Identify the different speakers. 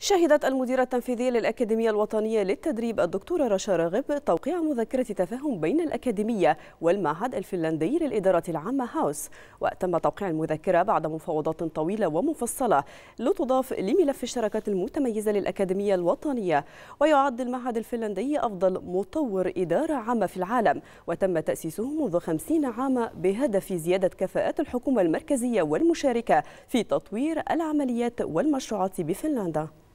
Speaker 1: شهدت المديرة التنفيذية للأكاديمية الوطنية للتدريب الدكتورة رشا راغب توقيع مذكرة تفاهم بين الأكاديمية والمعهد الفنلندي للإدارة العامة هاوس وتم توقيع المذكرة بعد مفاوضات طويلة ومفصلة لتضاف لملف الشراكات المتميزة للأكاديمية الوطنية ويعد المعهد الفنلندي أفضل مطور إدارة عامة في العالم وتم تأسيسه منذ خمسين عاما بهدف زيادة كفاءات الحكومة المركزية والمشاركة في تطوير العمليات والمشروعات بفنلندا